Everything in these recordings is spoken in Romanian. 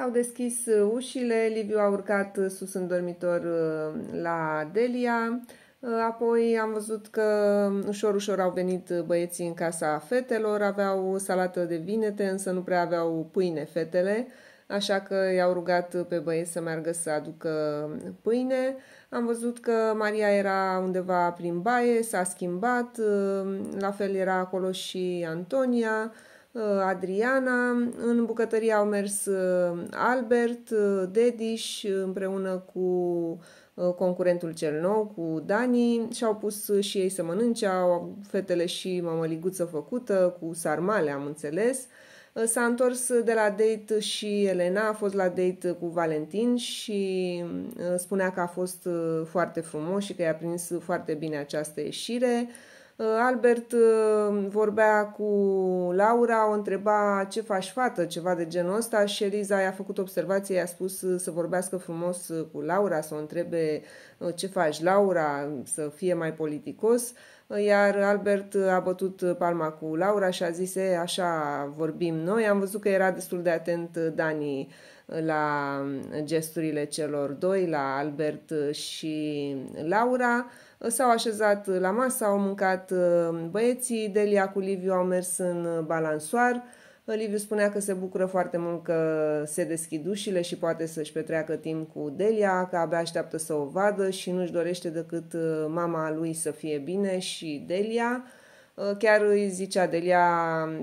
S-au deschis uh, ușile, Liviu a urcat uh, sus în dormitor uh, la Delia, apoi am văzut că um, ușor, ușor au venit băieții în casa fetelor, aveau salată de vinete, însă nu prea aveau pâine fetele, așa că i-au rugat pe băieți să meargă să aducă um, pâine. Am văzut că Maria era undeva prin baie, s-a schimbat, um, la fel era acolo și Antonia, Uh, Adriana, în bucătărie au mers uh, Albert, uh, Dediș, împreună cu concurentul cel nou, cu Dani, și-au pus și ei să mănânce, au fetele și mămăliguță făcută, cu sarmale, am înțeles. S-a întors de la date și Elena a fost la date cu Valentin și spunea că a fost foarte frumos și că i-a prins foarte bine această ieșire. Uh, Albert uh, vorbea cu Laura, o întreba ce faci fată, ceva de genul ăsta și Eliza i-a făcut observație, i-a spus uh, să vorbească frumos cu Laura, să o întrebe ce faci Laura, să fie mai politicos iar Albert a bătut palma cu Laura și a zis, e, așa vorbim noi. Am văzut că era destul de atent Dani la gesturile celor doi, la Albert și Laura. S-au așezat la masă, au mâncat uh, băieții, Delia cu Liviu au mers în balansoar. Liviu spunea că se bucură foarte mult că se deschid ușile și poate să-și petreacă timp cu Delia, că abia așteaptă să o vadă și nu-și dorește decât uh, mama lui să fie bine și Delia. Uh, chiar îi zicea Delia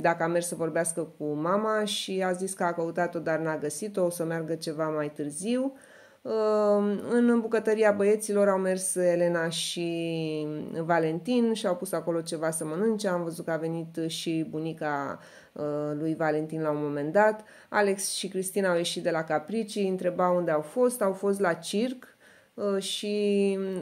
dacă a mers să vorbească cu mama și a zis că a căutat-o, dar n-a găsit-o, o să meargă ceva mai târziu. Uh, în bucătăria băieților au mers Elena și Valentin și au pus acolo ceva să mănânce. Am văzut că a venit și bunica uh, lui Valentin la un moment dat. Alex și Cristina au ieșit de la Capricii, întrebau unde au fost, au fost la circ Uh, și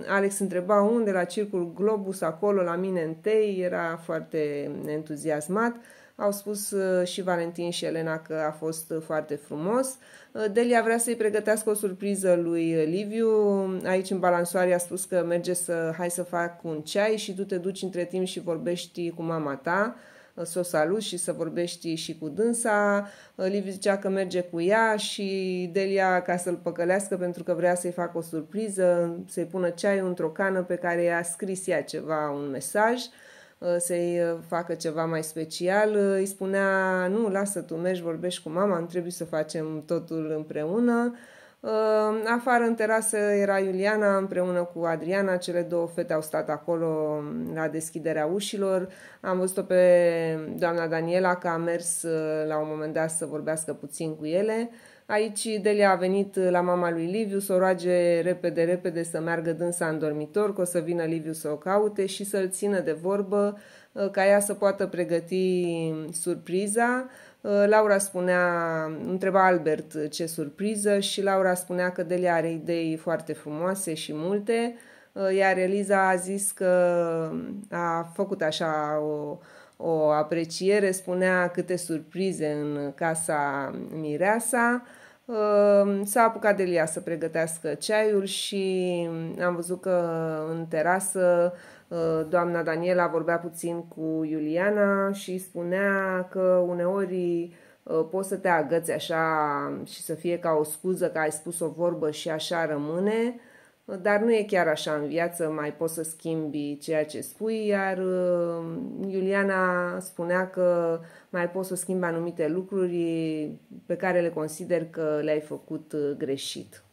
Alex întreba unde, la Circul Globus, acolo, la mine în tei era foarte entuziasmat. Au spus uh, și Valentin și Elena că a fost uh, foarte frumos. Delia vrea să-i pregătească o surpriză lui Liviu. Aici în balansoare a spus că merge să hai să fac un ceai și tu te duci între timp și vorbești cu mama ta să o saluți și să vorbești și cu dânsa. Liviu zicea că merge cu ea și Delia ca să-l păcălească pentru că vrea să-i facă o surpriză, să-i pună ceai într-o cană pe care i-a scris ea ceva, un mesaj să-i facă ceva mai special. Îi spunea, nu, lasă, tu mergi, vorbești cu mama, nu trebuie să facem totul împreună. Uh, Ehm, afară în terasă era Iuliana împreună cu Adriana, cele două fete au stat acolo mm, la deschiderea ușilor. Am văzut-o pe doamna Daniela că a mers eh, la un moment dat să vorbească puțin cu ele. Aici Delia a venit eh, la mama lui Liviu să o roage repede, repede să meargă dânsa în dormitor, că o să vină Liviu să o caute și să-l țină de vorbă eh, ca ea să poată pregăti mm, surpriza. Uh, Laura spunea, întreba Albert uh, ce surpriză și Laura spunea că Delia are idei foarte frumoase și multe, uh, iar Eliza a zis că a făcut așa o, o apreciere, spunea câte surprize în casa Mireasa, Ehm, s-a apucat Delia să pregătească ceaiul și am văzut că în terasă eh, doamna Daniela vorbea puțin cu Iuliana și spunea că uneori eh, poți să te agăți așa și să fie ca o scuză că ai spus o vorbă și așa rămâne dar nu e chiar așa în viață, mai poți să schimbi ceea ce spui, iar uh, Iuliana spunea că mai poți să schimbi anumite lucruri pe care le consider că le-ai făcut uh, greșit.